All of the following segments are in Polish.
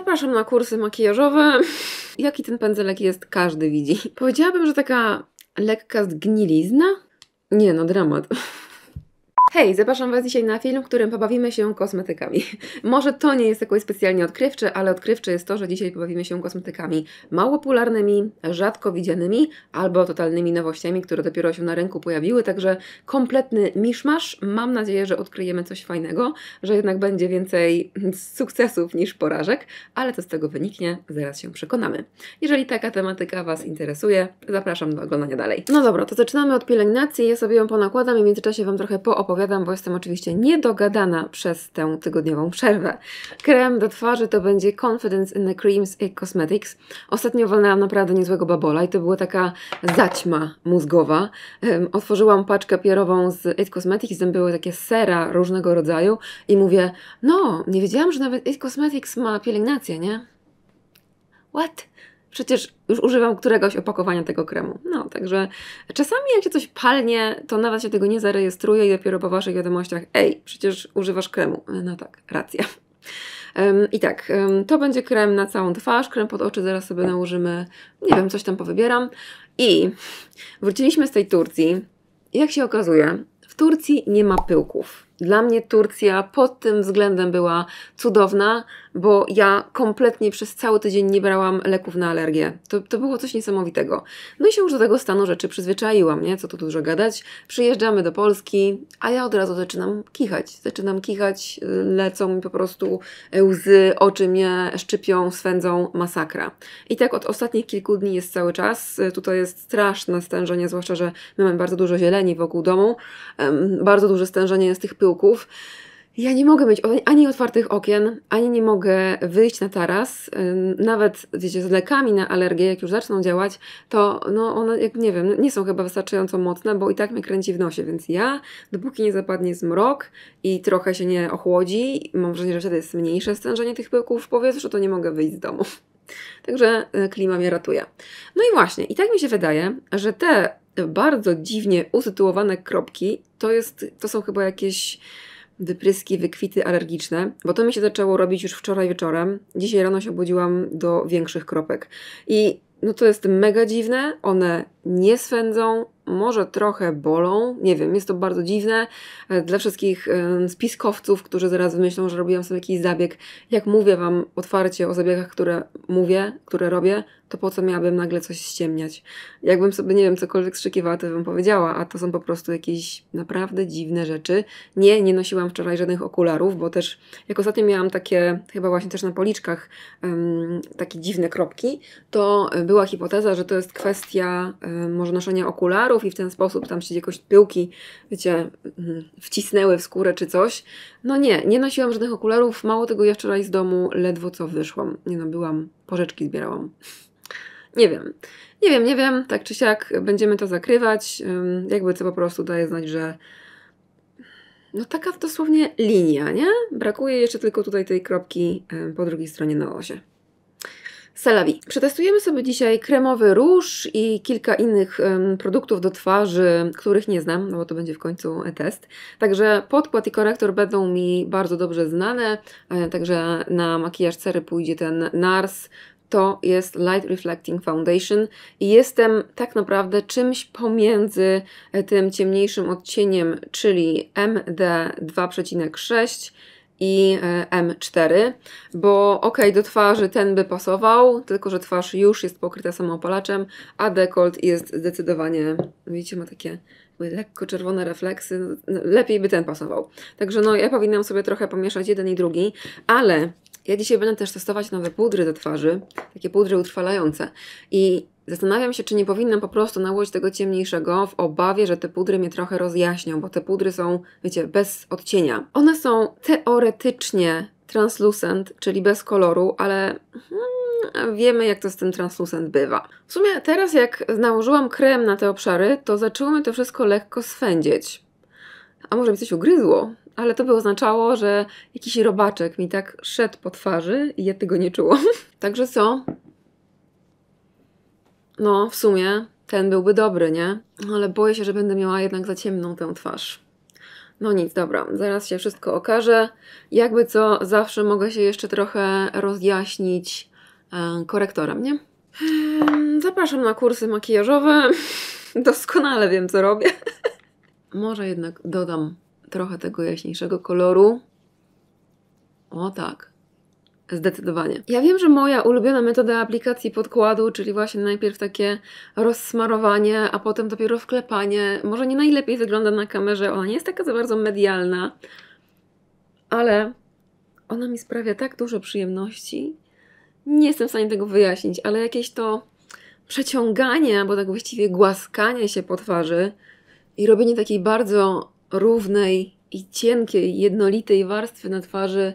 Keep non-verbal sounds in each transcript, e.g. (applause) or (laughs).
Zapraszam na kursy makijażowe. (laughs) Jaki ten pędzelek jest, każdy widzi. Powiedziałabym, że taka lekka zgnilizna? Nie, no dramat. (laughs) Hej, zapraszam Was dzisiaj na film, w którym pobawimy się kosmetykami. (laughs) Może to nie jest jakoś specjalnie odkrywcze, ale odkrywcze jest to, że dzisiaj pobawimy się kosmetykami mało popularnymi, rzadko widzianymi albo totalnymi nowościami, które dopiero się na rynku pojawiły, także kompletny miszmasz. Mam nadzieję, że odkryjemy coś fajnego, że jednak będzie więcej (laughs) sukcesów niż porażek, ale co z tego wyniknie, zaraz się przekonamy. Jeżeli taka tematyka Was interesuje, zapraszam do oglądania dalej. No dobra, to zaczynamy od pielęgnacji, ja sobie ją ponakładam i w międzyczasie Wam trochę poopowiem opowiadam, bo jestem oczywiście niedogadana przez tę tygodniową przerwę. Krem do twarzy to będzie Confidence in the Creams i Cosmetics. Ostatnio wolnałam naprawdę niezłego babola i to była taka zaćma mózgowa. otworzyłam paczkę pierową z It Cosmetics, tam były takie sera różnego rodzaju i mówię, no, nie wiedziałam, że nawet It Cosmetics ma pielęgnację, nie? What? przecież już używam któregoś opakowania tego kremu. No, także czasami jak się coś palnie, to nawet się tego nie zarejestruje i dopiero po Waszych wiadomościach, ej, przecież używasz kremu. No tak, racja. I tak, to będzie krem na całą twarz, krem pod oczy zaraz sobie nałożymy, nie wiem, coś tam powybieram. I wróciliśmy z tej Turcji. Jak się okazuje, w Turcji nie ma pyłków. Dla mnie Turcja pod tym względem była cudowna, bo ja kompletnie przez cały tydzień nie brałam leków na alergię. To, to było coś niesamowitego. No i się już do tego stanu rzeczy przyzwyczaiłam, nie? Co tu dużo gadać. Przyjeżdżamy do Polski, a ja od razu zaczynam kichać. Zaczynam kichać, lecą mi po prostu łzy, oczy mnie szczypią, swędzą, masakra. I tak od ostatnich kilku dni jest cały czas. Tutaj jest straszne stężenie, zwłaszcza, że my mamy bardzo dużo zieleni wokół domu. Bardzo duże stężenie jest tych pyłów ja nie mogę mieć ani otwartych okien, ani nie mogę wyjść na taras. Y, nawet wiecie, z lekami na alergię, jak już zaczną działać, to no one, jak nie wiem, nie są chyba wystarczająco mocne, bo i tak mnie kręci w nosie. Więc ja, dopóki nie zapadnie zmrok i trochę się nie ochłodzi, mam wrażenie, że wtedy jest mniejsze stężenie tych pyłków w powietrzu, to nie mogę wyjść z domu. (laughs) Także y, klima mnie ratuje. No i właśnie, i tak mi się wydaje, że te bardzo dziwnie usytuowane kropki to, jest, to są chyba jakieś wypryski, wykwity alergiczne, bo to mi się zaczęło robić już wczoraj wieczorem. Dzisiaj rano się obudziłam do większych kropek. I no to jest mega dziwne, one nie swędzą, może trochę bolą, nie wiem, jest to bardzo dziwne e, dla wszystkich e, spiskowców, którzy zaraz wymyślą, że robiłam sobie jakiś zabieg. Jak mówię Wam otwarcie o zabiegach, które mówię, które robię, to po co miałabym nagle coś ściemniać? Jakbym sobie, nie wiem, cokolwiek strzykiwała, to bym powiedziała, a to są po prostu jakieś naprawdę dziwne rzeczy. Nie, nie nosiłam wczoraj żadnych okularów, bo też jak ostatnio miałam takie, chyba właśnie też na policzkach, takie dziwne kropki, to była hipoteza, że to jest kwestia e, Y, może noszenia okularów i w ten sposób tam się jakoś pyłki, wiecie, mm, wcisnęły w skórę czy coś. No nie, nie nosiłam żadnych okularów, mało tego ja wczoraj z domu ledwo co wyszłam. Nie no, byłam, porzeczki zbierałam. Nie wiem, nie wiem, nie wiem, tak czy siak będziemy to zakrywać, jakby co po prostu daje znać, że no taka dosłownie linia, nie? Brakuje jeszcze tylko tutaj tej kropki y, po drugiej stronie na osie. Salawi. Przetestujemy sobie dzisiaj kremowy róż i kilka innych produktów do twarzy, których nie znam, no bo to będzie w końcu e, test. Także podkład i korektor będą mi bardzo dobrze znane, e, także na makijaż cery pójdzie ten NARS to jest Light Reflecting Foundation i jestem tak naprawdę czymś pomiędzy e, tym ciemniejszym odcieniem, czyli MD2,6 i e, M4, bo ok, do twarzy ten by pasował, tylko że twarz już jest pokryta samoopalaczem, a dekolt jest zdecydowanie, no widzicie, ma takie lekko czerwone refleksy, no, no, lepiej by ten pasował. Także no, ja powinnam sobie trochę pomieszać jeden i drugi, ale ja dzisiaj będę też testować nowe pudry do twarzy, takie pudry utrwalające i Zastanawiam się, czy nie powinnam po prostu nałożyć tego ciemniejszego w obawie, że te pudry mnie trochę rozjaśnią, bo te pudry są, wiecie, bez odcienia. One są teoretycznie translucent, czyli bez koloru, ale hmm, wiemy jak to z tym translucent bywa. W sumie teraz jak nałożyłam krem na te obszary, to zaczęło mi to wszystko lekko swędzieć. A może mi coś ugryzło? ale to by oznaczało, że jakiś robaczek mi tak szedł po twarzy i ja tego nie czułam. (laughs) Także co? No, w sumie ten byłby dobry, nie? Ale boję się, że będę miała jednak za ciemną tę twarz. No nic, dobra, zaraz się wszystko okaże. Jakby co, zawsze mogę się jeszcze trochę rozjaśnić e, korektorem, nie? zapraszam na kursy makijażowe. (laughs) Doskonale wiem, co robię. (laughs) Może jednak dodam trochę tego jaśniejszego koloru. O tak. Zdecydowanie. Ja wiem, że moja ulubiona metoda aplikacji podkładu, czyli właśnie najpierw takie rozsmarowanie, a potem dopiero wklepanie, może nie najlepiej wygląda na kamerze, ona nie jest taka za bardzo medialna, ale ona mi sprawia tak dużo przyjemności. Nie jestem w stanie tego wyjaśnić, ale jakieś to przeciąganie, albo tak właściwie głaskanie się po twarzy i robienie takiej bardzo równej i cienkiej, jednolitej warstwy na twarzy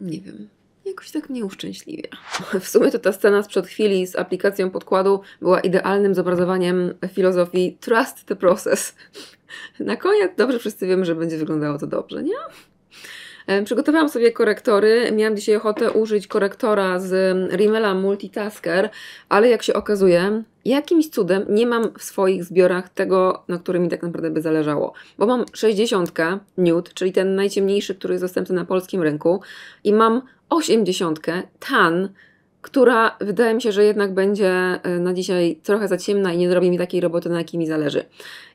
nie wiem. Jakoś tak mnie uszczęśliwia. (laughs) W sumie to ta scena sprzed chwili z aplikacją podkładu była idealnym zobrazowaniem filozofii Trust the Process. (laughs) Na koniec dobrze wszyscy wiemy, że będzie wyglądało to dobrze, nie? E, przygotowałam sobie korektory. Miałam dzisiaj ochotę użyć korektora z mm, Rimmela Multitasker, ale jak się okazuje, jakimś cudem nie mam w swoich zbiorach tego, na którym mi tak naprawdę by zależało. Bo mam 60 nude, czyli ten najciemniejszy, który jest dostępny na polskim rynku i mam 80 tan, która wydaje mi się, że jednak będzie e, na dzisiaj trochę za ciemna i nie zrobi mi takiej roboty, na jakiej mi zależy.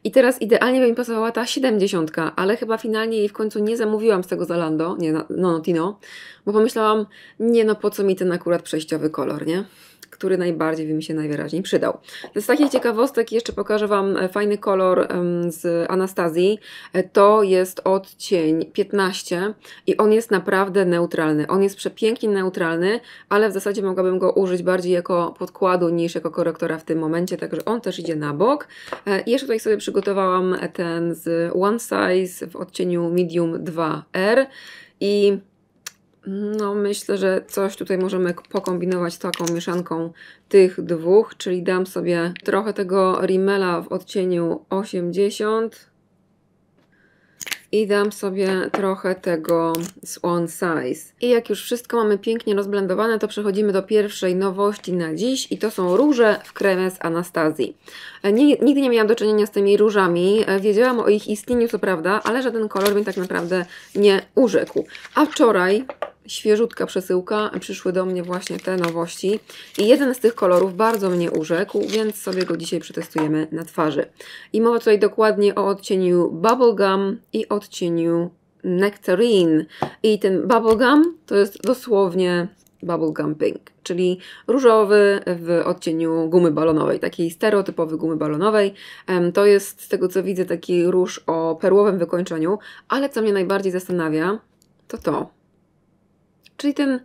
I teraz idealnie by mi pasowała ta 70, ale chyba finalnie jej w końcu nie zamówiłam z tego Zalando, nie, no, no Tino, bo pomyślałam, nie no po co mi ten akurat przejściowy kolor, nie? który najbardziej by mi się najwyraźniej przydał. Z takich ciekawostek jeszcze pokażę Wam e, fajny kolor z Anastazji. E, to jest odcień 15 i on jest naprawdę neutralny. On jest przepięknie neutralny, ale w zasadzie mogłabym go użyć bardziej jako podkładu niż jako korektora w tym momencie, także on też idzie na bok. E, I jeszcze tutaj sobie przygotowałam ten z One Size w odcieniu Medium 2R i no, myślę, że coś tutaj możemy pokombinować taką mieszanką tych dwóch, czyli dam sobie trochę tego rimela w odcieniu 80 i dam sobie trochę tego z One Size. I jak już wszystko mamy pięknie rozblendowane, to przechodzimy do pierwszej nowości na dziś i to są róże w kremie z Anastazji. E, nigdy nie miałam do czynienia z tymi różami, e, wiedziałam o ich istnieniu co prawda, ale żaden kolor mi tak naprawdę nie urzekł. A wczoraj świeżutka przesyłka, przyszły do mnie właśnie te nowości i jeden z tych kolorów bardzo mnie urzekł, więc sobie go dzisiaj przetestujemy na twarzy. I mowa tutaj dokładnie o odcieniu Bubblegum i odcieniu Nectarine. I ten Bubblegum to jest dosłownie Bubblegum Pink, czyli różowy w odcieniu gumy balonowej, takiej stereotypowej gumy balonowej. To jest, z tego co widzę, taki róż o perłowym wykończeniu, ale co mnie najbardziej zastanawia, to to czyli ten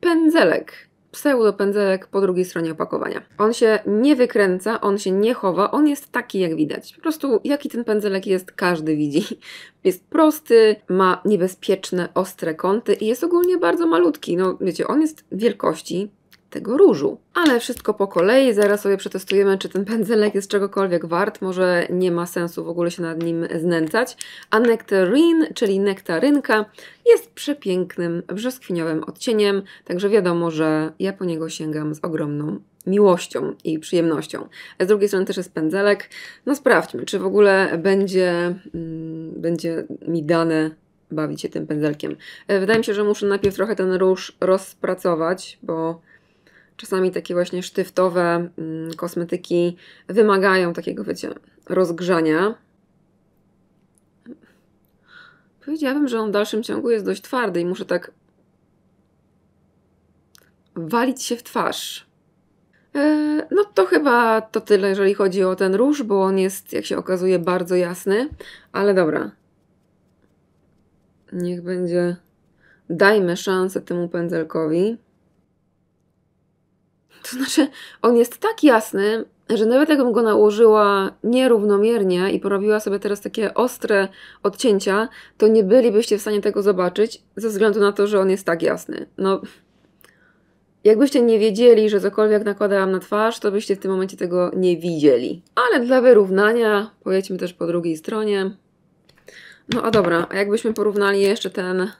pędzelek, pseudopędzelek po drugiej stronie opakowania. On się nie wykręca, on się nie chowa, on jest taki jak widać. Po prostu jaki ten pędzelek jest, każdy widzi. Jest prosty, ma niebezpieczne, ostre kąty i jest ogólnie bardzo malutki. No wiecie, on jest wielkości tego różu. Ale wszystko po kolei, zaraz sobie przetestujemy, czy ten pędzelek jest czegokolwiek wart, może nie ma sensu w ogóle się nad nim znęcać. A Nectarine, czyli nektarynka, jest przepięknym brzoskwiniowym odcieniem, także wiadomo, że ja po niego sięgam z ogromną miłością i przyjemnością. A z drugiej strony też jest pędzelek. No sprawdźmy, czy w ogóle będzie, mm, będzie mi dane bawić się tym pędzelkiem. E, wydaje mi się, że muszę najpierw trochę ten róż rozpracować, bo Czasami takie właśnie sztyftowe mm, kosmetyki wymagają takiego, wiecie, rozgrzania. Powiedziałabym, że on w dalszym ciągu jest dość twardy i muszę tak walić się w twarz. E, no to chyba to tyle, jeżeli chodzi o ten róż, bo on jest, jak się okazuje, bardzo jasny. Ale dobra. Niech będzie. Dajmy szansę temu pędzelkowi. To znaczy, on jest tak jasny, że nawet jakbym go nałożyła nierównomiernie i porobiła sobie teraz takie ostre odcięcia, to nie bylibyście w stanie tego zobaczyć, ze względu na to, że on jest tak jasny. No, jakbyście nie wiedzieli, że cokolwiek nakładałam na twarz, to byście w tym momencie tego nie widzieli. Ale dla wyrównania pojedźmy też po drugiej stronie. No a dobra, a jakbyśmy porównali jeszcze ten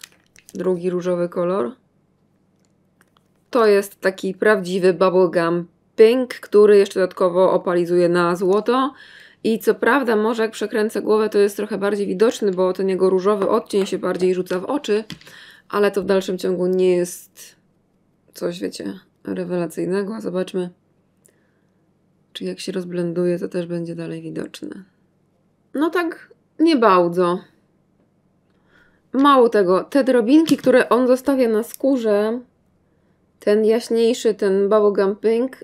drugi różowy kolor, to jest taki prawdziwy bubblegum pink, który jeszcze dodatkowo opalizuje na złoto. I co prawda, może jak przekręcę głowę, to jest trochę bardziej widoczny, bo ten jego różowy odcień się bardziej rzuca w oczy, ale to w dalszym ciągu nie jest coś, wiecie, rewelacyjnego. Zobaczmy, czy jak się rozblenduje, to też będzie dalej widoczne. No tak, nie bardzo. Mało tego, te drobinki, które on zostawia na skórze, ten jaśniejszy, ten bubblegum pink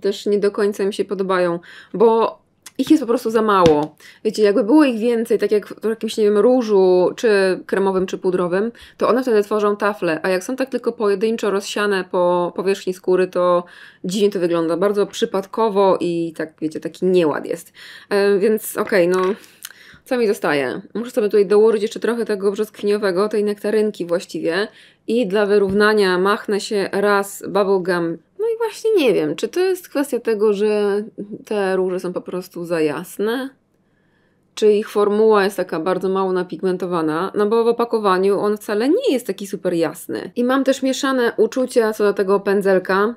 też nie do końca mi się podobają, bo ich jest po prostu za mało. Wiecie, jakby było ich więcej, tak jak w jakimś, nie wiem, różu, czy kremowym, czy pudrowym, to one wtedy tworzą tafle, a jak są tak tylko pojedynczo rozsiane po powierzchni skóry, to dziwnie to wygląda, bardzo przypadkowo i tak, wiecie, taki nieład jest. więc okej, okay, no co mi zostaje? Muszę sobie tutaj dołożyć jeszcze trochę tego brzoskwiniowego, tej nektarynki właściwie. I dla wyrównania machnę się raz bubblegum. No i właśnie nie wiem, czy to jest kwestia tego, że te róże są po prostu za jasne? Czy ich formuła jest taka bardzo mało napigmentowana? No bo w opakowaniu on wcale nie jest taki super jasny. I mam też mieszane uczucia co do tego pędzelka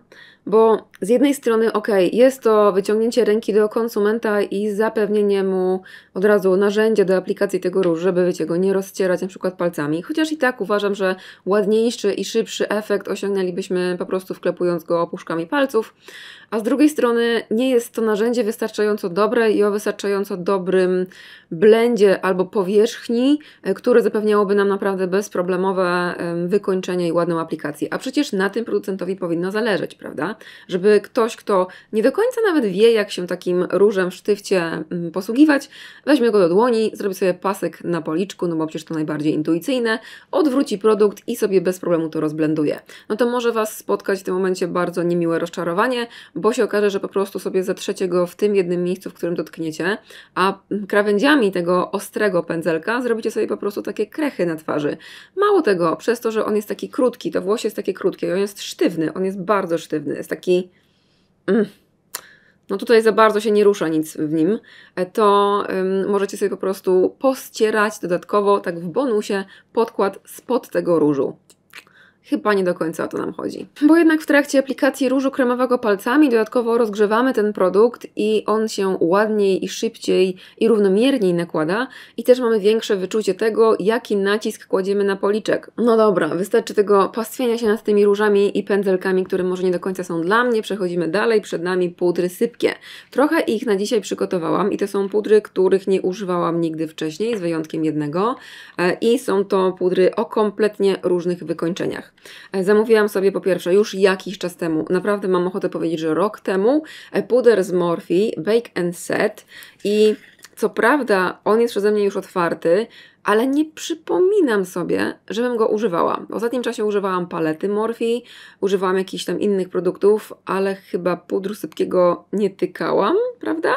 bo z jednej strony, ok, jest to wyciągnięcie ręki do konsumenta i zapewnienie mu od razu narzędzia do aplikacji tego róż, żeby wiecie go nie rozcierać na przykład palcami. Chociaż i tak uważam, że ładniejszy i szybszy efekt osiągnęlibyśmy po prostu wklepując go opuszkami palców a z drugiej strony nie jest to narzędzie wystarczająco dobre i o wystarczająco dobrym blendzie albo powierzchni, e, które zapewniałoby nam naprawdę bezproblemowe wykończenie i ładną aplikację. A przecież na tym producentowi powinno zależeć, prawda? Żeby ktoś, kto nie do końca nawet wie, jak się takim różem w sztywcie mm, posługiwać, weźmie go do dłoni, zrobi sobie pasek na policzku, no bo przecież to najbardziej intuicyjne, odwróci produkt i sobie bez problemu to rozblenduje. No to może Was spotkać w tym momencie bardzo niemiłe rozczarowanie, bo się okaże, że po prostu sobie zatrzecie go w tym jednym miejscu, w którym dotkniecie, a krawędziami tego ostrego pędzelka zrobicie sobie po prostu takie krechy na twarzy. Mało tego, przez to, że on jest taki krótki, to włosie jest takie krótkie, on jest sztywny, on jest bardzo sztywny, jest taki... Mm no tutaj za bardzo się nie rusza nic w nim, e, to ym, możecie sobie po prostu postierać dodatkowo, tak w bonusie, podkład spod tego różu. Chyba nie do końca o to nam chodzi. Bo jednak w trakcie aplikacji różu kremowego palcami dodatkowo rozgrzewamy ten produkt i on się ładniej i szybciej i równomierniej nakłada i też mamy większe wyczucie tego, jaki nacisk kładziemy na policzek. No dobra, wystarczy tego pastwienia się nad tymi różami i pędzelkami, które może nie do końca są dla mnie. Przechodzimy dalej, przed nami pudry sypkie. Trochę ich na dzisiaj przygotowałam i to są pudry, których nie używałam nigdy wcześniej, z wyjątkiem jednego e, i są to pudry o kompletnie różnych wykończeniach. E, zamówiłam sobie po pierwsze już jakiś czas temu, naprawdę mam ochotę powiedzieć, że rok temu, e, puder z Morphe Bake and Set i co prawda on jest przeze mnie już otwarty, ale nie przypominam sobie, żebym go używała. W ostatnim czasie używałam palety Morphe, używałam jakichś tam innych produktów, ale chyba pudru sypkiego nie tykałam, prawda?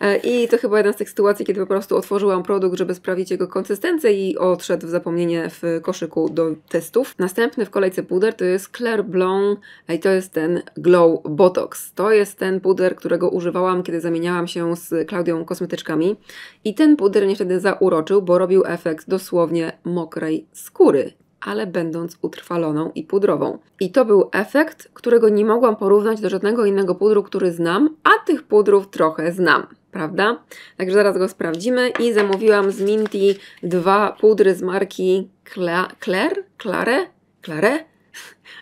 E, I to chyba jedna z tych sytuacji, kiedy po prostu otworzyłam produkt, żeby sprawdzić jego konsystencję i odszedł w zapomnienie w koszyku do testów. Następny w kolejce puder to jest Claire Blanc e, i to jest ten Glow Botox. To jest ten puder, którego używałam, kiedy zamieniałam się z Klaudią kosmetyczkami i ten puder mnie wtedy zauroczył, bo robił efekt efekt dosłownie mokrej skóry, ale będąc utrwaloną i pudrową. I to był efekt, którego nie mogłam porównać do żadnego innego pudru, który znam, a tych pudrów trochę znam prawda? Także zaraz go sprawdzimy i zamówiłam z Minty dwa pudry z marki Cla Claire? Clare? Clare?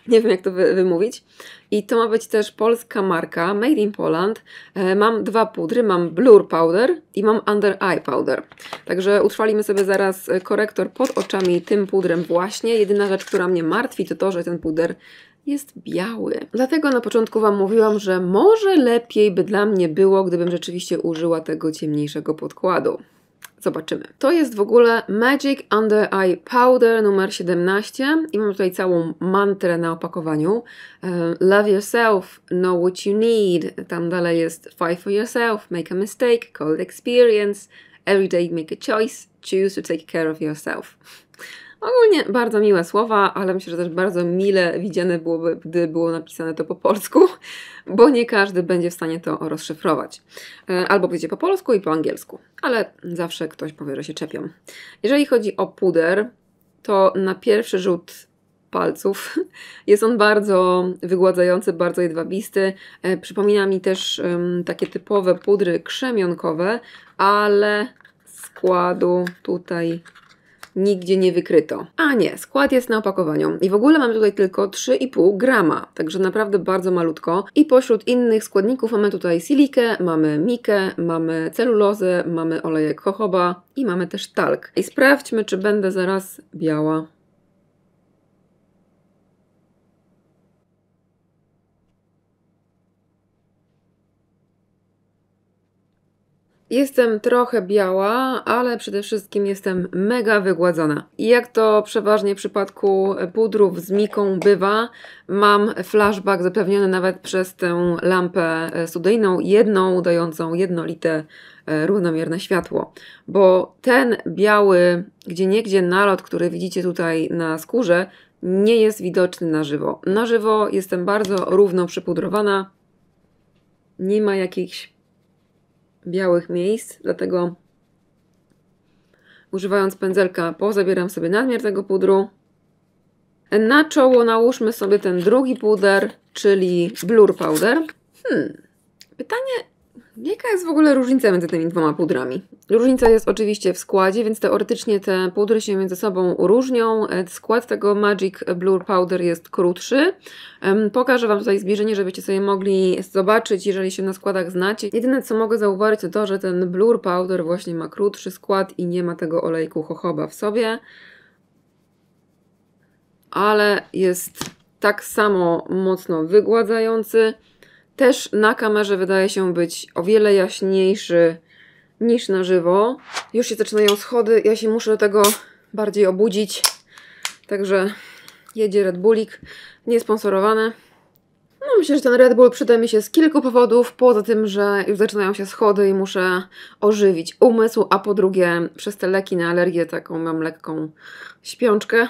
nie wiem jak to wy, wymówić. I to ma być też polska marka, made in Poland. E, mam dwa pudry, mam Blur Powder i mam Under Eye Powder. Także utrwalimy sobie zaraz e, korektor pod oczami tym pudrem właśnie. Jedyna rzecz, która mnie martwi to to, że ten puder jest biały. Dlatego na początku Wam mówiłam, że może lepiej by dla mnie było, gdybym rzeczywiście użyła tego ciemniejszego podkładu. Zobaczymy. To jest w ogóle Magic Under Eye Powder numer 17 i mam tutaj całą mantrę na opakowaniu. E, love yourself, know what you need. Tam dalej jest fight for yourself, make a mistake, call it experience, every day make a choice, choose to take care of yourself. Ogólnie bardzo miłe słowa, ale myślę, że też bardzo mile widziane byłoby, gdy było napisane to po polsku, (laughs) bo nie każdy będzie w stanie to rozszyfrować. E, albo będzie po polsku i po angielsku, ale zawsze ktoś powie, że się czepią. Jeżeli chodzi o puder, to na pierwszy rzut palców. (laughs) Jest on bardzo wygładzający, bardzo jedwabisty. E, przypomina mi też takie typowe pudry krzemionkowe, ale składu tutaj nigdzie nie wykryto. A nie, skład jest na opakowaniu. I w ogóle mamy tutaj tylko 3,5 grama, także naprawdę bardzo malutko. I pośród innych składników mamy tutaj silikę, mamy mikę, mamy celulozę, mamy olejek jojoba i mamy też talk. I sprawdźmy, czy będę zaraz biała. Jestem trochę biała, ale przede wszystkim jestem mega wygładzona. I jak to przeważnie w przypadku pudrów z miką bywa, mam flashback zapewniony nawet przez tę lampę e, studyjną, jedną dającą jednolite e, równomierne światło, bo ten biały, gdzie niegdzie nalot, który widzicie tutaj na skórze, nie jest widoczny na żywo. Na żywo jestem bardzo równo przypudrowana, nie ma jakichś białych miejsc, dlatego używając pędzelka pozabieram sobie nadmiar tego pudru. Na czoło nałóżmy sobie ten drugi puder, czyli Blur Powder. Hmm. Pytanie, Jaka jest w ogóle różnica między tymi dwoma pudrami? Różnica jest oczywiście w składzie, więc teoretycznie te pudry się między sobą różnią. E, skład tego Magic Blur Powder jest krótszy. Pokażę Wam tutaj zbliżenie, żebyście sobie mogli zobaczyć, jeżeli się na składach znacie. Jedyne co mogę zauważyć to to, że ten Blur Powder właśnie ma krótszy skład i nie ma tego olejku jojoba w sobie. Ale jest tak samo mocno wygładzający. Też na kamerze wydaje się być o wiele jaśniejszy niż na żywo. Już się zaczynają schody, ja się muszę do tego bardziej obudzić. Także jedzie Red Bullik, niesponsorowane. No myślę, że ten Red Bull przyda mi się z kilku powodów, poza tym, że już zaczynają się schody i muszę ożywić umysł, a po drugie przez te leki na alergię taką mam lekką śpiączkę.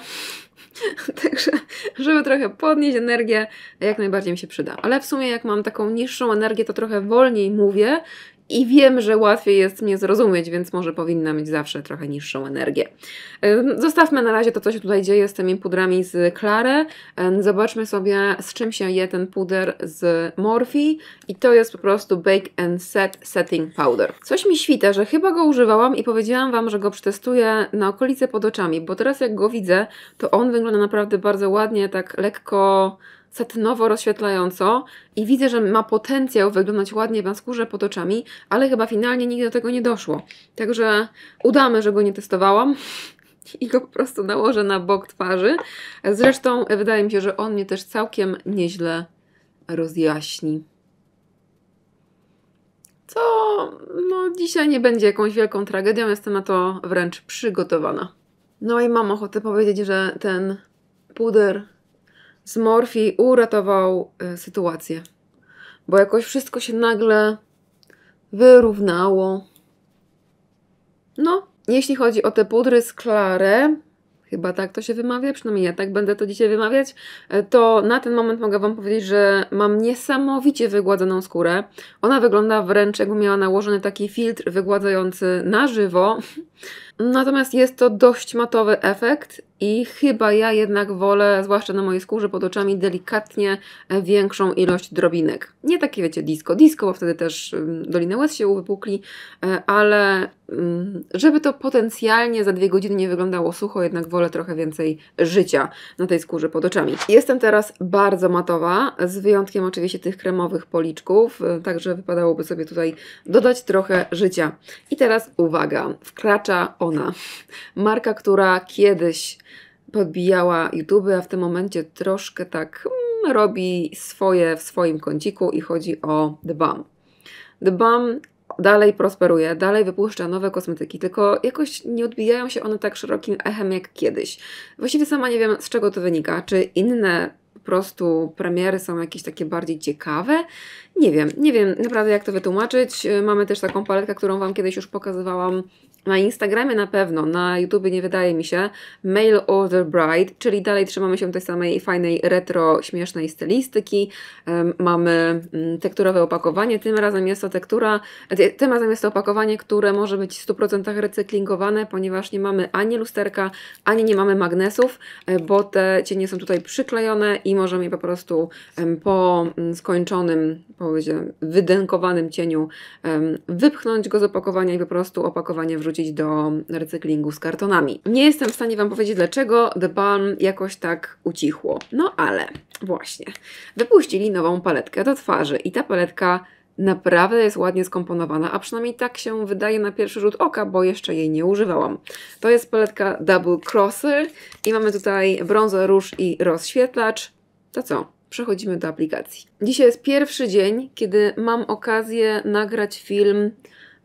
(laughs) Także, żeby trochę podnieść energię, jak najbardziej mi się przyda. Ale w sumie, jak mam taką niższą energię, to trochę wolniej mówię i wiem, że łatwiej jest mnie zrozumieć, więc może powinna mieć zawsze trochę niższą energię. Zostawmy na razie to, co się tutaj dzieje z tymi pudrami z Klary. Zobaczmy sobie, z czym się je ten puder z Morphe i to jest po prostu Bake and Set Setting Powder. Coś mi świta, że chyba go używałam i powiedziałam Wam, że go przetestuję na okolice pod oczami, bo teraz jak go widzę, to on wygląda naprawdę bardzo ładnie, tak lekko satynowo rozświetlająco i widzę, że ma potencjał wyglądać ładnie na skórze pod oczami, ale chyba finalnie nigdy do tego nie doszło. Także udamy, że go nie testowałam (laughs) i go po prostu nałożę na bok twarzy. Zresztą e, wydaje mi się, że on mnie też całkiem nieźle rozjaśni. Co no, dzisiaj nie będzie jakąś wielką tragedią, jestem na to wręcz przygotowana. No i mam ochotę powiedzieć, że ten puder z Morfi uratował e, sytuację, bo jakoś wszystko się nagle wyrównało. No, jeśli chodzi o te pudry z Klare, chyba tak to się wymawia, przynajmniej ja tak będę to dzisiaj wymawiać, e, to na ten moment mogę Wam powiedzieć, że mam niesamowicie wygładzoną skórę. Ona wygląda wręcz jakby miała nałożony taki filtr wygładzający na żywo. Natomiast jest to dość matowy efekt i chyba ja jednak wolę, zwłaszcza na mojej skórze pod oczami, delikatnie e, większą ilość drobinek. Nie takie, wiecie, disco, disco, bo wtedy też Dolinę Łez się uwypukli, e, ale żeby to potencjalnie za dwie godziny nie wyglądało sucho, jednak wolę trochę więcej życia na tej skórze pod oczami. Jestem teraz bardzo matowa, z wyjątkiem oczywiście tych kremowych policzków, e, także wypadałoby sobie tutaj dodać trochę życia. I teraz uwaga, wkracza ona. Marka, która kiedyś podbijała YouTube, a w tym momencie troszkę tak mm, robi swoje w swoim kąciku i chodzi o The Bum. The Bum dalej prosperuje, dalej wypuszcza nowe kosmetyki, tylko jakoś nie odbijają się one tak szerokim echem jak kiedyś. Właściwie sama nie wiem z czego to wynika, czy inne po prostu premiery są jakieś takie bardziej ciekawe. Nie wiem, nie wiem naprawdę jak to wytłumaczyć. Mamy też taką paletkę, którą Wam kiedyś już pokazywałam, na Instagramie na pewno, na YouTube nie wydaje mi się. Mail Order Bride, czyli dalej trzymamy się tej samej fajnej, retro, śmiesznej stylistyki. Mamy mm, tekturowe opakowanie, tym razem jest to tektura, e, tym razem jest to opakowanie, które może być w 100% recyklingowane, ponieważ nie mamy ani lusterka, ani nie mamy magnesów, e, bo te cienie są tutaj przyklejone i możemy je po prostu po mm, skończonym, powiedzmy wydękowanym cieniu wypchnąć go z opakowania i po prostu opakowanie wrzucić wrócić do recyklingu z kartonami. Nie jestem w stanie Wam powiedzieć, dlaczego The Balm jakoś tak ucichło. No ale właśnie, wypuścili nową paletkę do twarzy i ta paletka naprawdę jest ładnie skomponowana, a przynajmniej tak się wydaje na pierwszy rzut oka, bo jeszcze jej nie używałam. To jest paletka Double Crosser i mamy tutaj brązer, róż i rozświetlacz. To co? Przechodzimy do aplikacji. Dzisiaj jest pierwszy dzień, kiedy mam okazję nagrać film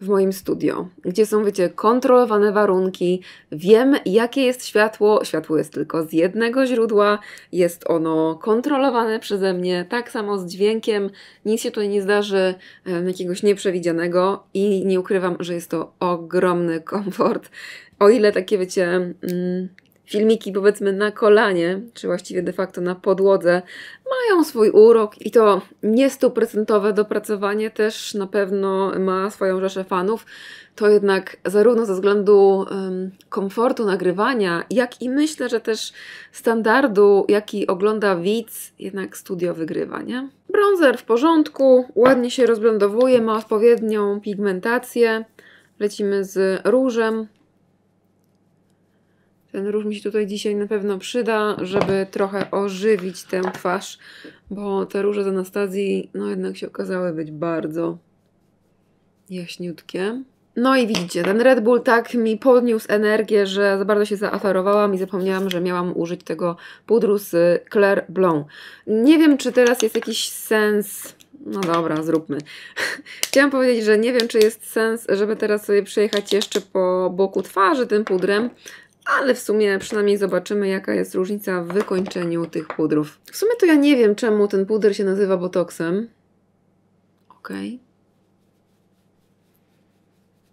w moim studio, gdzie są, wiecie, kontrolowane warunki, wiem jakie jest światło, światło jest tylko z jednego źródła, jest ono kontrolowane przeze mnie, tak samo z dźwiękiem, nic się tutaj nie zdarzy jakiegoś nieprzewidzianego i nie ukrywam, że jest to ogromny (laughs) komfort, o ile takie, wiecie... Mm, filmiki powiedzmy na kolanie, czy właściwie de facto na podłodze, mają swój urok i to nie stuprocentowe dopracowanie też na pewno ma swoją rzeszę fanów. To jednak zarówno ze względu um, komfortu nagrywania, jak i myślę, że też standardu, jaki ogląda widz, jednak studio wygrywa, nie? Bronzer w porządku, ładnie się rozblendowuje, ma odpowiednią pigmentację. Lecimy z różem. Ten róż mi się tutaj dzisiaj na pewno przyda, żeby trochę ożywić tę twarz, bo te róże z Anastazji no jednak się okazały być bardzo jaśniutkie. No i widzicie, ten Red Bull tak mi podniósł energię, że za bardzo się zaaferowałam i zapomniałam, że miałam użyć tego pudru z Claire Blanc. Nie wiem, czy teraz jest jakiś sens... No dobra, zróbmy. (laughs) Chciałam powiedzieć, że nie wiem, czy jest sens, żeby teraz sobie przejechać jeszcze po boku twarzy tym pudrem, ale w sumie przynajmniej zobaczymy, jaka jest różnica w wykończeniu tych pudrów. W sumie to ja nie wiem, czemu ten puder się nazywa botoksem. OK,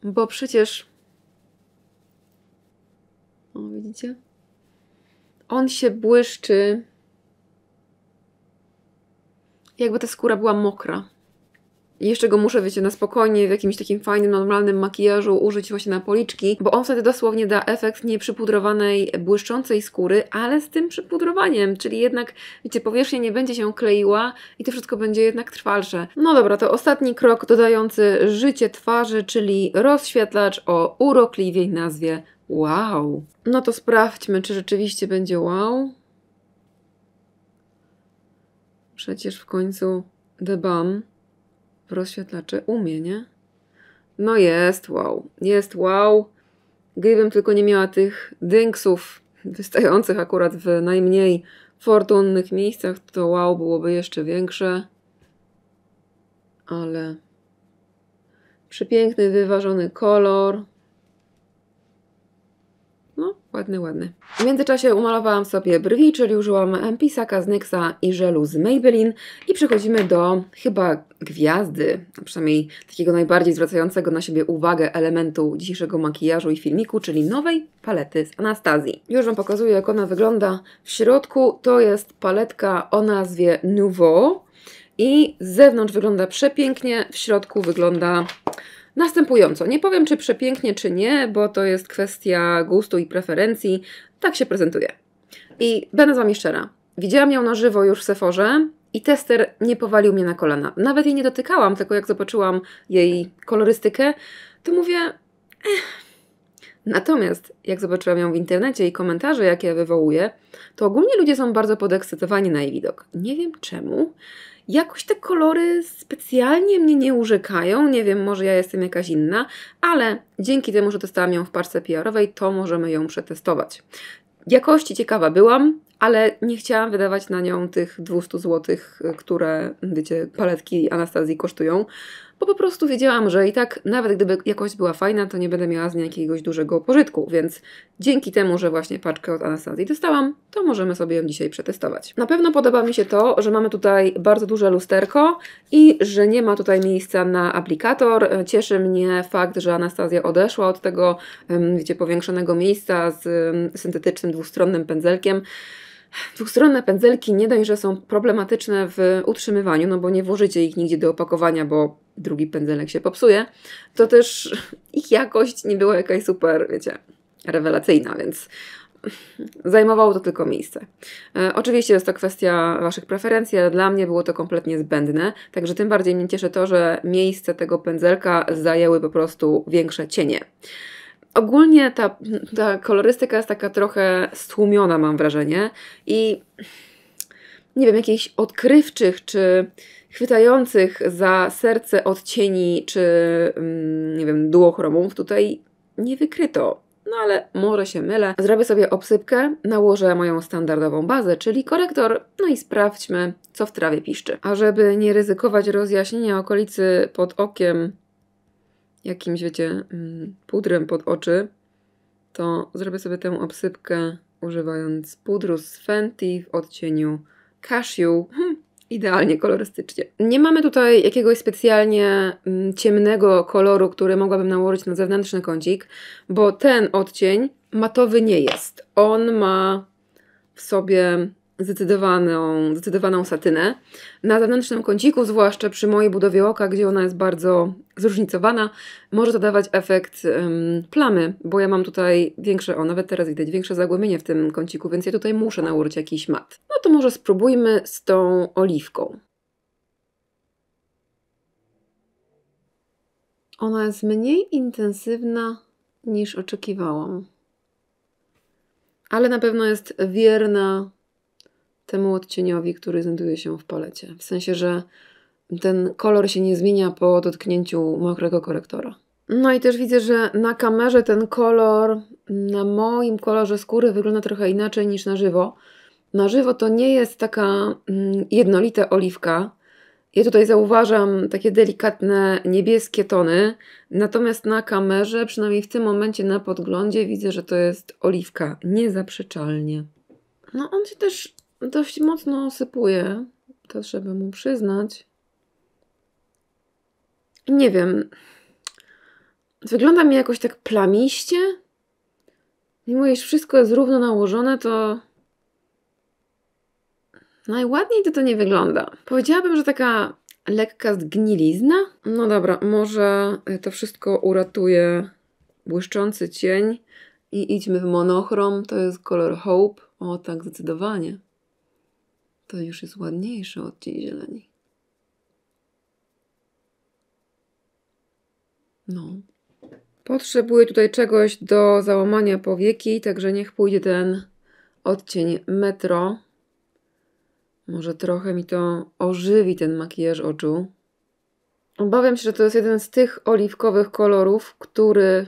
Bo przecież... O, widzicie? On się błyszczy... Jakby ta skóra była mokra. Jeszcze go muszę, wiecie, na spokojnie, w jakimś takim fajnym, normalnym makijażu użyć właśnie na policzki, bo on wtedy dosłownie da efekt nieprzypudrowanej, błyszczącej skóry, ale z tym przypudrowaniem, czyli jednak, wiecie, powierzchnia nie będzie się kleiła i to wszystko będzie jednak trwalsze. No dobra, to ostatni krok dodający życie twarzy, czyli rozświetlacz o urokliwiej nazwie wow. No to sprawdźmy, czy rzeczywiście będzie wow. Przecież w końcu The Balm rozświetlaczy umie, nie? No jest wow, jest wow. Gdybym tylko nie miała tych dynksów wystających akurat w najmniej fortunnych miejscach, to wow byłoby jeszcze większe. Ale przepiękny, wyważony kolor. Ładny, ładny. W międzyczasie umalowałam sobie brwi, czyli użyłam pisaka z NYXa i żelu z Maybelline i przechodzimy do chyba gwiazdy, przynajmniej takiego najbardziej zwracającego na siebie uwagę elementu dzisiejszego makijażu i filmiku, czyli nowej palety z Anastazji. Już Wam pokazuję, jak ona wygląda w środku. To jest paletka o nazwie Nouveau i z zewnątrz wygląda przepięknie, w środku wygląda następująco. Nie powiem, czy przepięknie, czy nie, bo to jest kwestia gustu i preferencji. Tak się prezentuje. I będę z Wami szczera. Widziałam ją na żywo już w Seforze i tester nie powalił mnie na kolana. Nawet jej nie dotykałam, tylko jak zobaczyłam jej kolorystykę, to mówię... Natomiast jak zobaczyłam ją w internecie i komentarze, jakie wywołuje, to ogólnie ludzie są bardzo podekscytowani na jej widok. Nie wiem czemu, jakoś te kolory specjalnie mnie nie urzekają. Nie wiem, może ja jestem jakaś inna, ale dzięki temu, że testowałam ją w parce PR-owej, to możemy ją przetestować. Jakości ciekawa byłam, ale nie chciałam wydawać na nią tych 200 zł, które, wiecie, paletki Anastazji kosztują bo po prostu wiedziałam, że i tak nawet gdyby jakość była fajna, to nie będę miała z niej jakiegoś dużego pożytku, więc dzięki temu, że właśnie paczkę od Anastazji dostałam, to możemy sobie ją dzisiaj przetestować. Na pewno podoba mi się to, że mamy tutaj bardzo duże lusterko i że nie ma tutaj miejsca na aplikator. Cieszy mnie fakt, że Anastazja odeszła od tego, wiecie, powiększonego miejsca z syntetycznym dwustronnym pędzelkiem. Dwustronne pędzelki nie dość, że są problematyczne w utrzymywaniu, no bo nie włożycie ich nigdzie do opakowania, bo drugi pędzelek się popsuje, to też (laughs) ich jakość nie była jakaś super, wiecie, rewelacyjna, więc zajmowało to tylko miejsce. E, oczywiście jest to kwestia Waszych preferencji, ale dla mnie było to kompletnie zbędne, także tym bardziej mnie cieszy to, że miejsce tego pędzelka zajęły po prostu większe cienie ogólnie ta, ta kolorystyka jest taka trochę stłumiona, mam wrażenie. I nie wiem, jakichś odkrywczych czy chwytających za serce odcieni czy, mm, nie wiem, duochromów tutaj nie wykryto. No ale może się mylę. Zrobię sobie obsypkę, nałożę moją standardową bazę, czyli korektor, no i sprawdźmy, co w trawie piszczy. A żeby nie ryzykować rozjaśnienia okolicy pod okiem jakimś, wiecie, mm, pudrem pod oczy, to zrobię sobie tę obsypkę używając pudru z Fenty w odcieniu Cashew. Hmm, idealnie kolorystycznie. Nie mamy tutaj jakiegoś specjalnie mm, ciemnego koloru, który mogłabym nałożyć na zewnętrzny kącik, bo ten odcień matowy nie jest. On ma w sobie zdecydowaną, zdecydowaną satynę. Na zewnętrznym kąciku, zwłaszcza przy mojej budowie oka, gdzie ona jest bardzo zróżnicowana, może to dawać efekt ym, plamy, bo ja mam tutaj większe, o nawet teraz widać, większe zagłębienie w tym kąciku, więc ja tutaj muszę nałożyć jakiś mat. No to może spróbujmy z tą oliwką. Ona jest mniej intensywna niż oczekiwałam. Ale na pewno jest wierna temu odcieniowi, który znajduje się w palecie. W sensie, że ten kolor się nie zmienia po dotknięciu mokrego korektora. No i też widzę, że na kamerze ten kolor, na moim kolorze skóry wygląda trochę inaczej niż na żywo. Na żywo to nie jest taka mm, jednolita oliwka. Ja tutaj zauważam takie delikatne niebieskie tony, natomiast na kamerze, przynajmniej w tym momencie na podglądzie, widzę, że to jest oliwka, niezaprzeczalnie. No on się też no dość mocno osypuje, to trzeba mu przyznać. Nie wiem. Wygląda mi jakoś tak plamiście. Mimo iż wszystko jest równo nałożone, to najładniej to to nie wygląda. Powiedziałabym, że taka lekka zgnilizna. No dobra, może to wszystko uratuje błyszczący cień i idźmy w monochrom, to jest kolor Hope. O tak, zdecydowanie. To już jest ładniejszy odcień zieleni. No. Potrzebuję tutaj czegoś do załamania powieki, także niech pójdzie ten odcień metro. Może trochę mi to ożywi ten makijaż oczu. Obawiam się, że to jest jeden z tych oliwkowych kolorów, który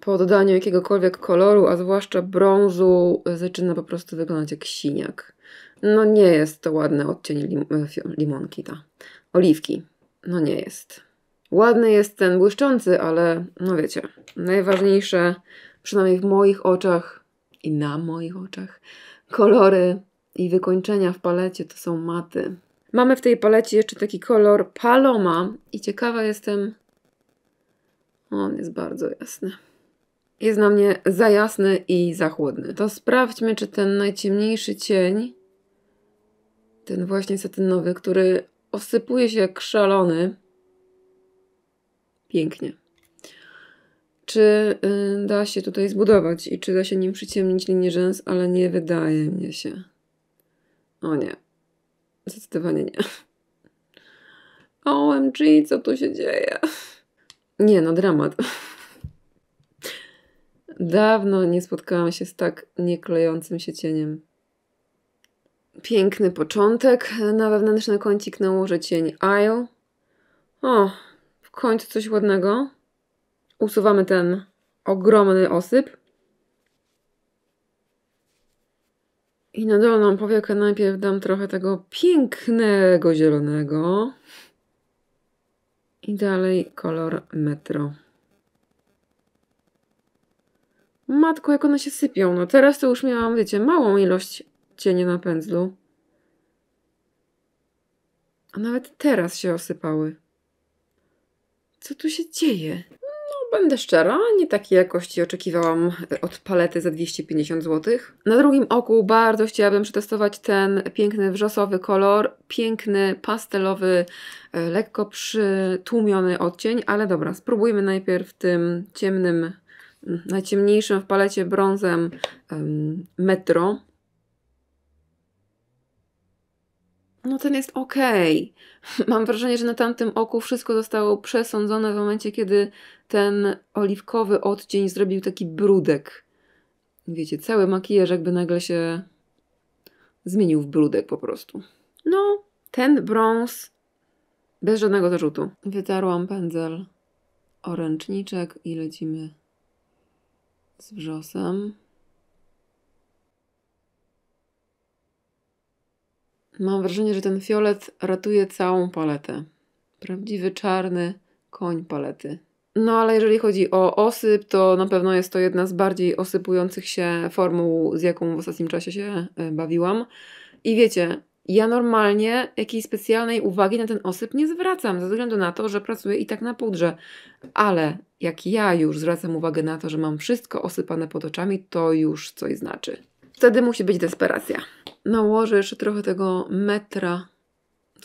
po dodaniu jakiegokolwiek koloru, a zwłaszcza brązu, zaczyna po prostu wyglądać jak siniak. No nie jest to ładny odcień lim limonki, ta. Oliwki. No nie jest. Ładny jest ten błyszczący, ale no wiecie, najważniejsze, przynajmniej w moich oczach i na moich oczach, kolory i wykończenia w palecie to są maty. Mamy w tej palecie jeszcze taki kolor Paloma i ciekawa jestem... On jest bardzo jasny. Jest na mnie za jasny i za chłodny. To sprawdźmy, czy ten najciemniejszy cień ten właśnie satynowy, który osypuje się jak szalony. Pięknie. Czy y, da się tutaj zbudować i czy da się nim przyciemnić linię rzęs, ale nie wydaje mi się. O nie. Zdecydowanie nie. (laughs) OMG, co tu się dzieje? Nie, no dramat. (laughs) Dawno nie spotkałam się z tak nieklejącym się cieniem. Piękny początek. Na wewnętrzny kącik nałożę cień Isle. O, w końcu coś ładnego. Usuwamy ten ogromny osyp. I na dolną powiekę najpierw dam trochę tego pięknego zielonego. I dalej kolor metro. Matko, jak one się sypią. No teraz to już miałam, wiecie, małą ilość cienie na pędzlu. A nawet teraz się osypały. Co tu się dzieje? No, będę szczera, nie takiej jakości oczekiwałam od palety za 250 zł. Na drugim oku bardzo chciałabym przetestować ten piękny wrzosowy kolor, piękny, pastelowy, e, lekko przytłumiony odcień, ale dobra, spróbujmy najpierw tym ciemnym mm, najciemniejszym w palecie brązem metro. no ten jest okej. Okay. (laughs) Mam wrażenie, że na tamtym oku wszystko zostało przesądzone w momencie, kiedy ten oliwkowy odcień zrobił taki brudek. Wiecie, cały makijaż jakby nagle się zmienił w brudek po prostu. No, ten brąz bez żadnego zarzutu. Wytarłam pędzel o ręczniczek i lecimy z wrzosem. Mam wrażenie, że ten fiolet ratuje całą paletę. Prawdziwy czarny koń palety. No ale jeżeli chodzi o osyp, to na pewno jest to jedna z bardziej osypujących się formuł, z jaką w ostatnim czasie się e, bawiłam. I wiecie, ja normalnie jakiejś specjalnej uwagi na ten osyp nie zwracam, ze względu na to, że pracuję i tak na pudrze. Ale jak ja już zwracam uwagę na to, że mam wszystko osypane pod oczami, to już coś znaczy. Wtedy musi być desperacja. Nałożę jeszcze trochę tego metra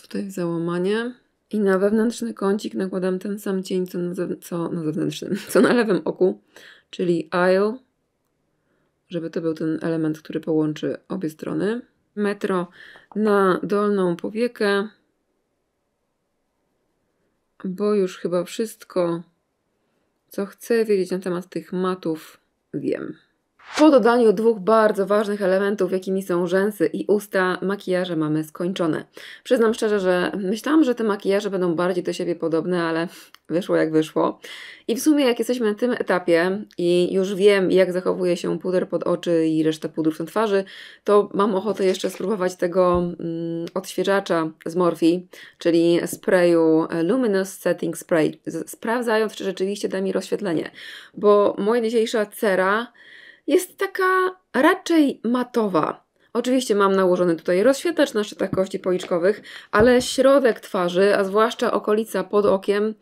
tutaj w załamanie. I na wewnętrzny kącik nakładam ten sam cień, co na, co na zewnętrznym, (laughs) co na lewym oku, czyli Isle, żeby to był ten element, który połączy obie strony. Metro na dolną powiekę, bo już chyba wszystko, co chcę wiedzieć na temat tych matów, wiem. Po dodaniu dwóch bardzo ważnych elementów, jakimi są rzęsy i usta, makijaże mamy skończone. Przyznam szczerze, że myślałam, że te makijaże będą bardziej do siebie podobne, ale wyszło jak wyszło. I w sumie jak jesteśmy na tym etapie i już wiem jak zachowuje się puder pod oczy i reszta pudrów na twarzy, to mam ochotę jeszcze spróbować tego mm, odświeżacza z Morphe, czyli sprayu e, Luminous Setting Spray, sprawdzając czy rzeczywiście da mi rozświetlenie, bo moja dzisiejsza cera jest taka raczej matowa. Oczywiście mam nałożony tutaj rozświetlacz na szczytach kości policzkowych, ale środek twarzy, a zwłaszcza okolica pod okiem,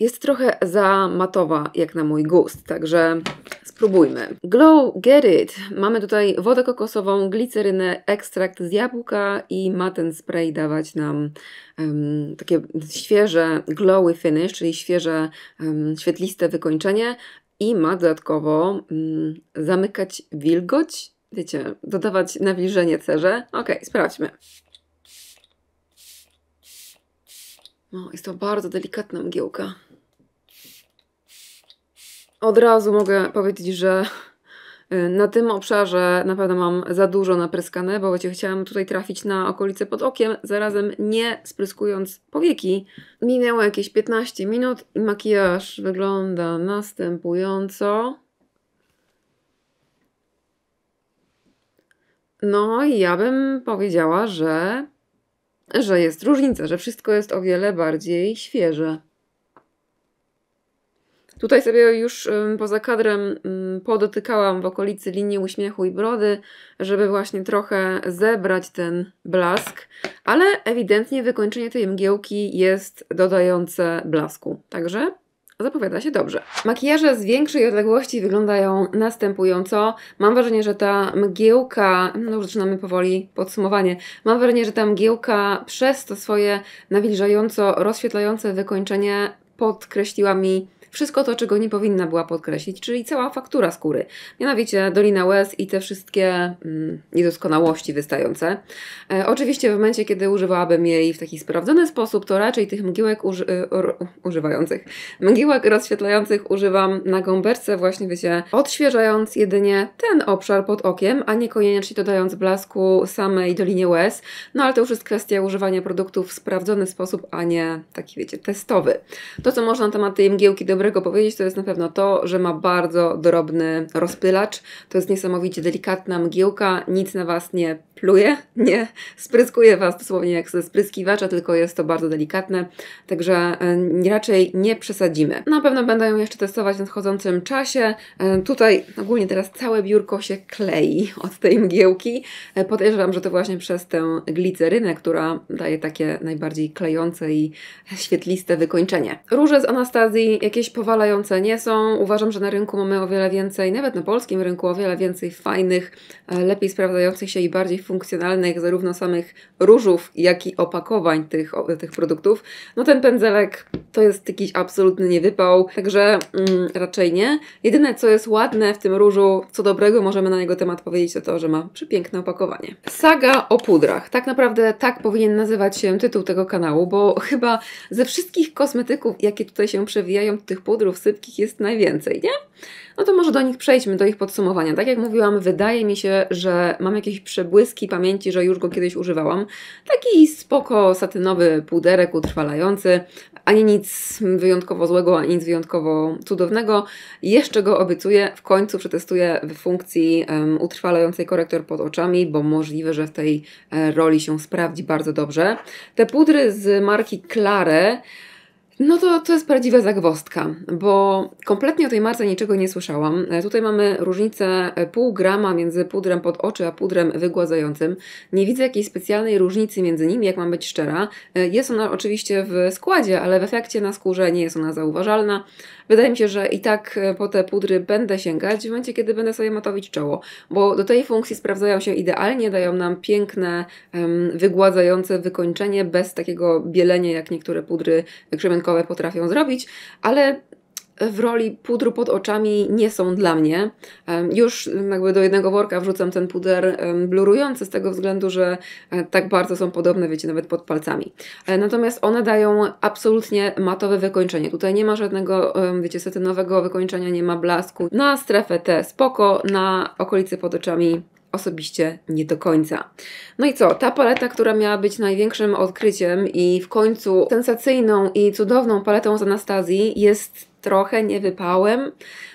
jest trochę za matowa jak na mój gust, także spróbujmy. Glow Get It. Mamy tutaj wodę kokosową, glicerynę, ekstrakt z jabłka i ma ten spray dawać nam um, takie świeże glowy finish, czyli świeże um, świetliste wykończenie, i ma dodatkowo mm, zamykać wilgoć, wiecie, dodawać nawilżenie cerze. Ok, sprawdźmy. No, jest to bardzo delikatna mgiełka. Od razu mogę powiedzieć, że Y, na tym obszarze na pewno mam za dużo napryskane, bo wiecie, chciałam tutaj trafić na okolice pod okiem, zarazem nie spryskując powieki. Minęło jakieś 15 minut i makijaż wygląda następująco. No i ja bym powiedziała, że, że jest różnica, że wszystko jest o wiele bardziej świeże. Tutaj sobie już poza kadrem podotykałam w okolicy linii uśmiechu i brody, żeby właśnie trochę zebrać ten blask, ale ewidentnie wykończenie tej mgiełki jest dodające blasku. Także zapowiada się dobrze. Makijaże z większej odległości wyglądają następująco. Mam wrażenie, że ta mgiełka, no już zaczynamy powoli podsumowanie, mam wrażenie, że ta mgiełka przez to swoje nawilżająco rozświetlające wykończenie podkreśliła mi wszystko to, czego nie powinna była podkreślić, czyli cała faktura skóry. Mianowicie Dolina Łez i te wszystkie mm, niedoskonałości wystające. E, oczywiście w momencie, kiedy używałabym jej w taki sprawdzony sposób, to raczej tych mgiełek uży, e, używających, mgiełek rozświetlających używam na gąbeczce właśnie, wiecie, odświeżając jedynie ten obszar pod okiem, a niekoniecznie dodając blasku samej Dolinie Łez. No ale to już jest kwestia używania produktów w sprawdzony sposób, a nie taki, wiecie, testowy. To, co można na temat tej mgiełki dobrać dobrego powiedzieć, to jest na pewno to, że ma bardzo drobny rozpylacz. To jest niesamowicie delikatna mgiełka, nic na Was nie pluję, nie spryskuję Was dosłownie jak ze spryskiwacza, tylko jest to bardzo delikatne, także e, raczej nie przesadzimy. Na pewno będę ją jeszcze testować w nadchodzącym czasie. E, tutaj ogólnie teraz całe biurko się klei od tej mgiełki. E, podejrzewam, że to właśnie przez tę glicerynę, która daje takie najbardziej klejące i świetliste wykończenie. Róże z Anastazji jakieś powalające nie są. Uważam, że na rynku mamy o wiele więcej, nawet na polskim rynku o wiele więcej fajnych, lepiej sprawdzających się i bardziej funkcjonalnych zarówno samych różów, jak i opakowań tych, tych produktów, no ten pędzelek to jest jakiś absolutny niewypał, także mm, raczej nie. Jedyne co jest ładne w tym różu, co dobrego możemy na jego temat powiedzieć, to to, że ma przepiękne opakowanie. Saga o pudrach. Tak naprawdę tak powinien nazywać się tytuł tego kanału, bo chyba ze wszystkich kosmetyków, jakie tutaj się przewijają, tych pudrów sypkich jest najwięcej, nie? No to może do nich przejdźmy, do ich podsumowania. Tak jak mówiłam, wydaje mi się, że mam jakieś przebłyski pamięci, że już go kiedyś używałam. Taki spoko, satynowy puderek utrwalający, ani nic wyjątkowo złego, ani nic wyjątkowo cudownego. Jeszcze go obiecuję, w końcu przetestuję w funkcji um, utrwalającej korektor pod oczami, bo możliwe, że w tej e, roli się sprawdzi bardzo dobrze. Te pudry z marki Clare no to, to jest prawdziwa zagwostka, bo kompletnie o tej marce niczego nie słyszałam. E, tutaj mamy różnicę e, pół grama między pudrem pod oczy, a pudrem wygładzającym. Nie widzę jakiejś specjalnej różnicy między nimi, jak mam być szczera. E, jest ona oczywiście w składzie, ale w efekcie na skórze nie jest ona zauważalna. Wydaje mi się, że i tak po te pudry będę sięgać w momencie, kiedy będę sobie matowić czoło, bo do tej funkcji sprawdzają się idealnie, dają nam piękne, wygładzające wykończenie bez takiego bielenia, jak niektóre pudry krzemienkowe potrafią zrobić, ale w roli pudru pod oczami nie są dla mnie. Już jakby do jednego worka wrzucam ten puder blurujący z tego względu, że e, tak bardzo są podobne, wiecie, nawet pod palcami. E, natomiast one dają absolutnie matowe wykończenie. Tutaj nie ma żadnego, wiecie, setynowego wykończenia, nie ma blasku. Na strefę T spoko, na okolicy pod oczami osobiście nie do końca. No i co? Ta paleta, która miała być największym odkryciem i w końcu sensacyjną i cudowną paletą z Anastazji jest trochę niewypałem.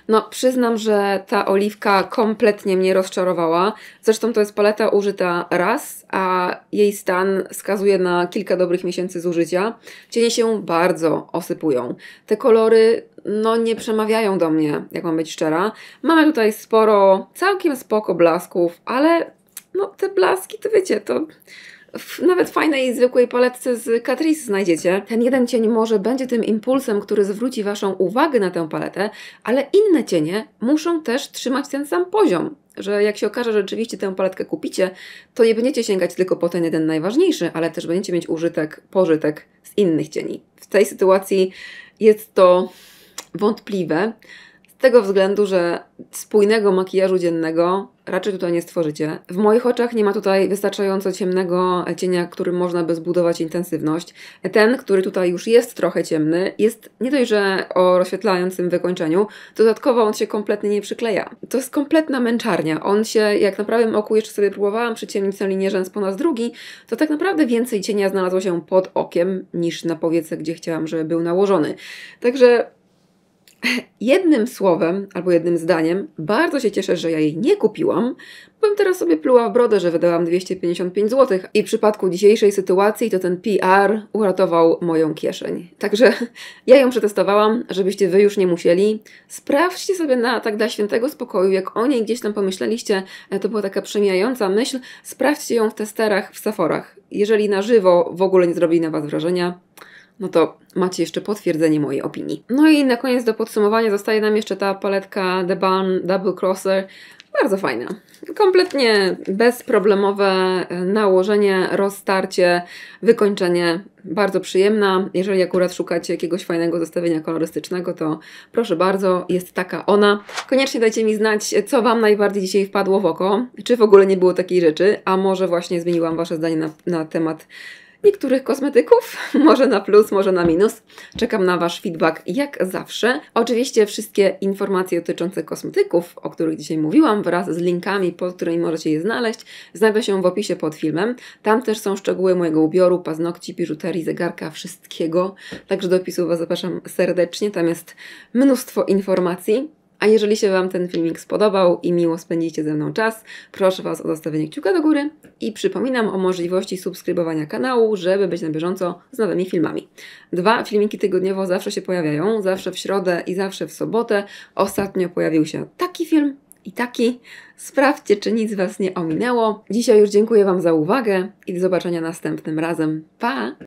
No, przyznam, że ta oliwka kompletnie mnie rozczarowała. Zresztą to jest paleta użyta raz, a jej stan wskazuje na kilka dobrych miesięcy zużycia. Cienie się bardzo osypują. Te kolory no nie przemawiają do mnie, jak mam być szczera. Mamy tutaj sporo, całkiem spoko blasków, ale no te blaski, to wiecie, to w nawet fajnej, zwykłej paletce z Catrice znajdziecie. Ten jeden cień może będzie tym impulsem, który zwróci Waszą uwagę na tę paletę, ale inne cienie muszą też trzymać ten sam poziom. Że jak się okaże, że rzeczywiście tę paletkę kupicie, to nie będziecie sięgać tylko po ten jeden najważniejszy, ale też będziecie mieć użytek, pożytek z innych cieni. W tej sytuacji jest to wątpliwe, z tego względu, że spójnego makijażu dziennego raczej tutaj nie stworzycie. W moich oczach nie ma tutaj wystarczająco ciemnego cienia, którym można by zbudować intensywność. Ten, który tutaj już jest trochę ciemny, jest nie dość, że o rozświetlającym wykończeniu, dodatkowo on się kompletnie nie przykleja. To jest kompletna męczarnia. On się, jak na prawym oku jeszcze sobie próbowałam przyciemnić na linię rzęs po nas drugi, to tak naprawdę więcej cienia znalazło się pod okiem niż na powiece, gdzie chciałam, żeby był nałożony. Także Jednym słowem albo jednym zdaniem, bardzo się cieszę, że ja jej nie kupiłam, bym teraz sobie pluła w brodę, że wydałam 255 zł i w przypadku dzisiejszej sytuacji to ten PR uratował moją kieszeń. Także ja ją przetestowałam, żebyście wy już nie musieli. Sprawdźcie sobie na tak dla świętego spokoju, jak o niej gdzieś tam pomyśleliście, e, to była taka przemijająca myśl, sprawdźcie ją w testerach w saforach. Jeżeli na żywo w ogóle nie zrobi na was wrażenia, no to macie jeszcze potwierdzenie mojej opinii. No i na koniec do podsumowania zostaje nam jeszcze ta paletka The Ban Double Crosser. Bardzo fajna. Kompletnie bezproblemowe e, nałożenie, rozstarcie, wykończenie. Bardzo przyjemna. Jeżeli akurat szukacie jakiegoś fajnego zestawienia kolorystycznego, to proszę bardzo, jest taka ona. Koniecznie dajcie mi znać, e, co Wam najbardziej dzisiaj wpadło w oko. Czy w ogóle nie było takiej rzeczy, a może właśnie zmieniłam Wasze zdanie na, na temat niektórych kosmetyków. (laughs) Może na plus, może na minus. Czekam na Wasz feedback jak zawsze. Oczywiście wszystkie informacje dotyczące kosmetyków, o których dzisiaj mówiłam, wraz z linkami, pod którymi możecie je znaleźć, znajdą się w opisie pod filmem. Tam też są szczegóły mojego ubioru, paznokci, biżuterii, zegarka, wszystkiego. Także do opisu Was zapraszam serdecznie. Tam jest mnóstwo informacji. A jeżeli się Wam ten filmik spodobał i miło spędzicie ze mną czas, proszę Was o zostawienie kciuka do góry i przypominam o możliwości subskrybowania kanału, żeby być na bieżąco z nowymi filmami. Dwa filmiki tygodniowo zawsze się pojawiają, zawsze w środę i zawsze w sobotę. Ostatnio pojawił się taki film i taki. Sprawdźcie, czy nic Was nie ominęło. Dzisiaj już dziękuję Wam za uwagę i do zobaczenia następnym razem. Pa!